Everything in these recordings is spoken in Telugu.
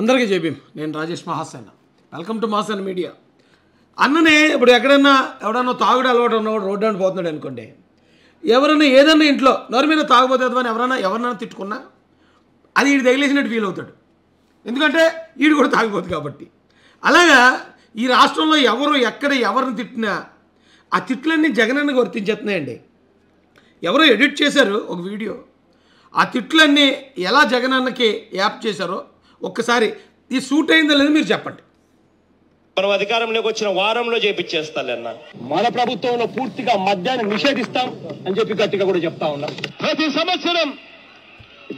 అందరికీ చెప్పి నేను Rajesh Mahasena welcome to Mahasena media అన్ననే ఇప్పుడు ఎక్కడైనా ఎవడన్నా తాగుడు అలవాటు ఉన్నవాడు రోడ్డు అని పోతున్నాడు అనుకోండి ఎవరైనా ఏదన్నా ఇంట్లో నోరు మీద అని ఎవరైనా ఎవరైనా తిట్టుకున్నా అది ఈడు తగిలేసినట్టు ఫీల్ అవుతాడు ఎందుకంటే వీడు కూడా తాగిపోతుంది కాబట్టి అలాగా ఈ రాష్ట్రంలో ఎవరు ఎక్కడ ఎవరిని తిట్టినా ఆ తిట్లన్నీ జగనన్న వర్తించేస్తున్నాయండి ఎవరో ఎడిట్ చేశారు ఒక వీడియో ఆ తిట్లన్నీ ఎలా జగనన్నకి యాప్ చేశారో ఒక్కసారి ఇది సూట్ అయిందో లేదో మీరు చెప్పండి మనం అధికారంలోకి వచ్చిన వారంలో చేపించేస్తాలన్నా మన ప్రభుత్వంలో పూర్తిగా మద్యాన్ని నిషేధిస్తాం అని చెప్పి గట్టిగా కూడా చెప్తా ఉన్నా ప్రతి సంవత్సరం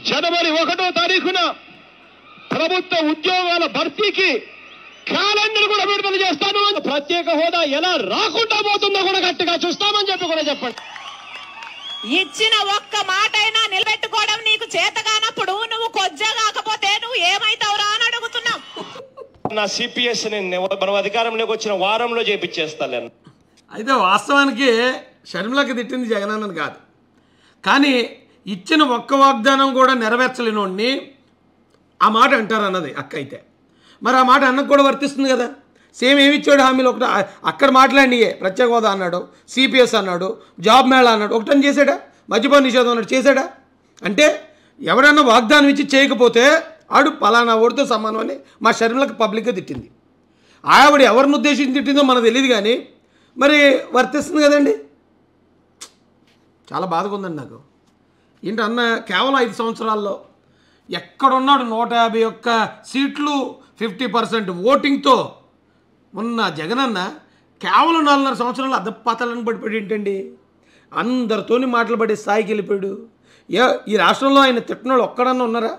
జనవరి ఒకటో తారీఖున ప్రభుత్వ ఉద్యోగాల భర్తీకి క్యాలెండర్ కూడా విడుదల చేస్తాను ప్రత్యేక హోదా ఎలా రాకుండా పోతుందో కూడా గట్టిగా చూస్తామని చెప్పి కూడా చెప్పండి ఇచ్చిన ఒక్క మాట అయినా నిలబెట్టుకోవడం నీకు చేతగానప్పుడు నువ్వు కొద్దిగా కాకపోతే నువ్వు ఏమైనా నా సిపిఎస్ మనం అధికారంలోకి వచ్చిన వారంలో చేపించేస్తాను అయితే వాస్తవానికి షర్మిలకు తిట్టింది అన్నది కాదు కానీ ఇచ్చిన ఒక్క వాగ్దానం కూడా వాడిని ఆ మాట అంటారు అన్నది అక్క అయితే మరి ఆ మాట అన్నకు కూడా వర్తిస్తుంది కదా సేమ్ ఏమి ఇచ్చాడు హామీలు ఒకటి అక్కడ మాట్లాడినయే ప్రత్యేక హోదా అన్నాడు సిపిఎస్ అన్నాడు జాబ్ మేళా అన్నాడు ఒకటని చేశాడా మద్యపాన నిషేధం అన్నాడు చేశాడా అంటే ఎవడన్నా వాగ్దానం ఇచ్చి చేయకపోతే ఆడు పలానా ఓడితో సమానం అని మా శరీరంలోకి పబ్లిక్గా తిట్టింది ఆవిడ ఎవరిని ఉద్దేశించి తిట్టిందో మనకు తెలియదు కానీ మరి వర్తిస్తుంది కదండి చాలా బాధగా ఉందండి నాకు ఏంటి అన్న కేవలం ఐదు సంవత్సరాల్లో ఎక్కడున్నాడు నూట యాభై ఒక్క సీట్లు ఫిఫ్టీ పర్సెంట్ ఓటింగ్తో ఉన్న జగనన్న కేవలం నాలుగున్నర సంవత్సరాలు అద్దపాతాలను పడిపోయాడు ఏంటండి అందరితోని మాటలు పడే స్థాయికి వెళ్ళిపోయాడు ఏ ఈ రాష్ట్రంలో ఆయన తిట్టినోళ్ళు ఒక్కడన్నా ఉన్నారా